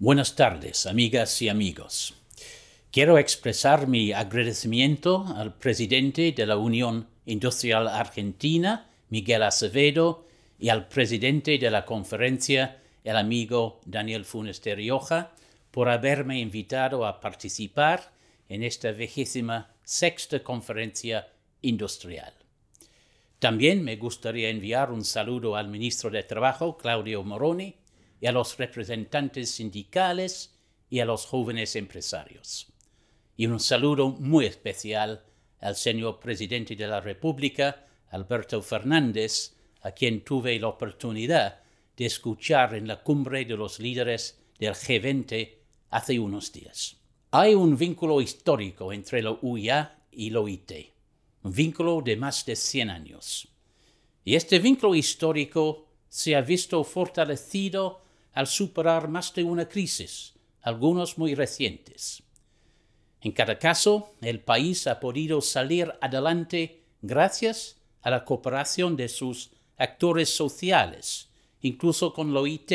Buenas tardes, amigas y amigos. Quiero expresar mi agradecimiento al presidente de la Unión Industrial Argentina, Miguel Acevedo, y al presidente de la conferencia, el amigo Daniel Funes Rioja, por haberme invitado a participar en esta vigésima sexta conferencia industrial. También me gustaría enviar un saludo al ministro de Trabajo, Claudio Moroni, y a los representantes sindicales y a los jóvenes empresarios. Y un saludo muy especial al señor presidente de la República, Alberto Fernández, a quien tuve la oportunidad de escuchar en la cumbre de los líderes del G20 hace unos días. Hay un vínculo histórico entre la UIA y la OIT, un vínculo de más de 100 años. Y este vínculo histórico se ha visto fortalecido al superar más de una crisis, algunos muy recientes. En cada caso, el país ha podido salir adelante gracias a la cooperación de sus actores sociales, incluso con la OIT,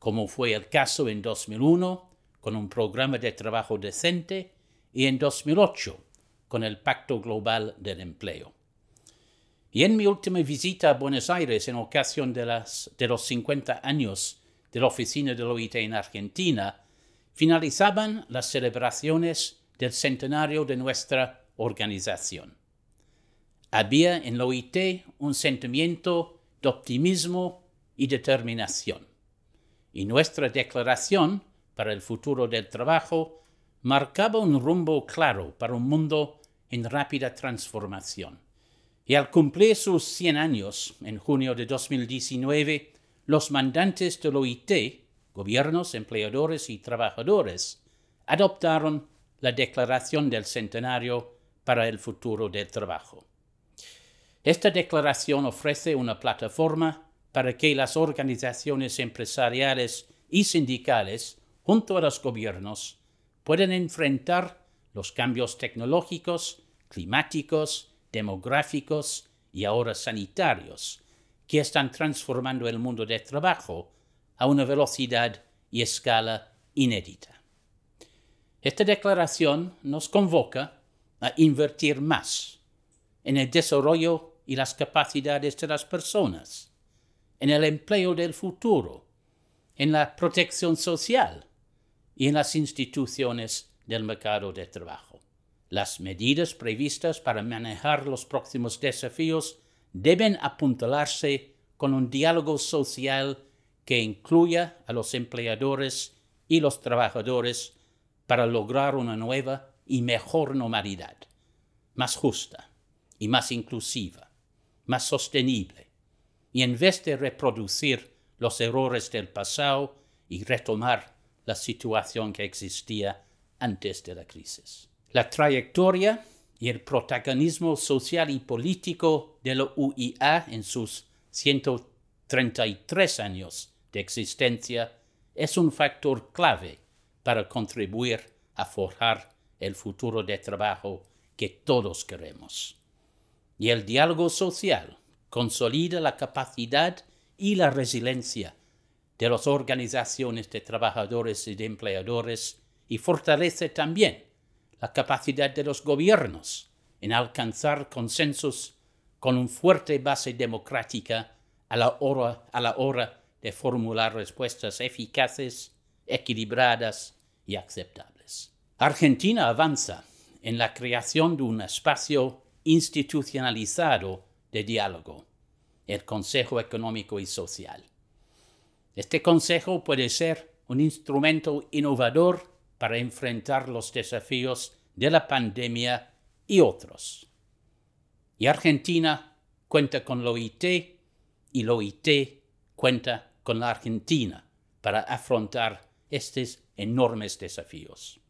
como fue el caso en 2001 con un programa de trabajo decente y en 2008 con el Pacto Global del Empleo. Y en mi última visita a Buenos Aires en ocasión de, de los 50 años de la oficina la OIT en Argentina, finalizaban las celebraciones del centenario de nuestra organización. Había en la OIT un sentimiento de optimismo y determinación, y nuestra declaración para el futuro del trabajo marcaba un rumbo claro para un mundo en rápida transformación. Y al cumplir sus 100 años, en junio de 2019, los mandantes de la OIT, gobiernos, empleadores y trabajadores, adoptaron la Declaración del Centenario para el Futuro del Trabajo. Esta declaración ofrece una plataforma para que las organizaciones empresariales y sindicales, junto a los gobiernos, puedan enfrentar los cambios tecnológicos, climáticos, demográficos y ahora sanitarios que están transformando el mundo del trabajo a una velocidad y escala inédita. Esta declaración nos convoca a invertir más en el desarrollo y las capacidades de las personas, en el empleo del futuro, en la protección social y en las instituciones del mercado de trabajo. Las medidas previstas para manejar los próximos desafíos deben apuntalarse con un diálogo social que incluya a los empleadores y los trabajadores para lograr una nueva y mejor normalidad, más justa y más inclusiva, más sostenible, y en vez de reproducir los errores del pasado y retomar la situación que existía antes de la crisis. La trayectoria y el protagonismo social y político de la UIA en sus 133 años de existencia es un factor clave para contribuir a forjar el futuro de trabajo que todos queremos. Y el diálogo social consolida la capacidad y la resiliencia de las organizaciones de trabajadores y de empleadores y fortalece también la capacidad de los gobiernos en alcanzar consensos con una fuerte base democrática a la hora, a la hora de formular respuestas eficaces, equilibradas y aceptables. Argentina avanza en la creación de un espacio institucionalizado de diálogo, el Consejo Económico y Social. Este Consejo puede ser un instrumento innovador para enfrentar los desafíos de la pandemia y otros. Y Argentina cuenta con la OIT y la OIT cuenta con la Argentina para afrontar estos enormes desafíos.